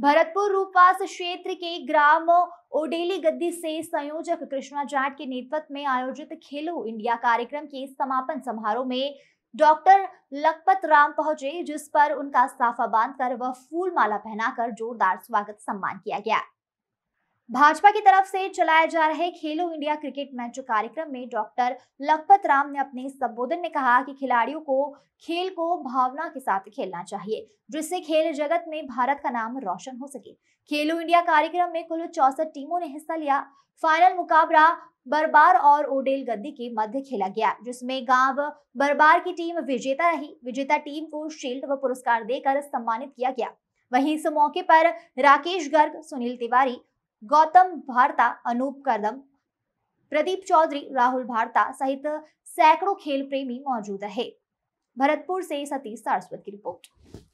भरतपुर रूपवास क्षेत्र के ग्राम ओडेली गद्दी से संयोजक कृष्णा जाट के नेतृत्व में आयोजित खेलो इंडिया कार्यक्रम के समापन समारोह में डॉक्टर लखपत राम पहुंचे जिस पर उनका साफा बांधकर व फूल माला पहनाकर जोरदार स्वागत सम्मान किया गया भाजपा की तरफ से चलाए जा रहे खेलो इंडिया क्रिकेट मैच कार्यक्रम में डॉक्टर लखपत राम ने अपने संबोधन में कहा कि खिलाड़ियों को खेल को भावना के साथ खेलना चाहिए जिससे खेल जगत में भारत का नाम रोशन हो सके खेलो इंडिया कार्यक्रम में कुल चौसठ टीमों ने हिस्सा लिया फाइनल मुकाबला बरबार और ओडेल गद्दी के मध्य खेला गया जिसमें गांव बरबार की टीम विजेता रही विजेता टीम को शील्ड व पुरस्कार देकर सम्मानित किया गया वहीं इस मौके पर राकेश गर्ग सुनील तिवारी गौतम भारता अनूप कदम प्रदीप चौधरी राहुल भारता सहित सैकड़ों खेल प्रेमी मौजूद रहे भरतपुर से सतीश सारस्वत की रिपोर्ट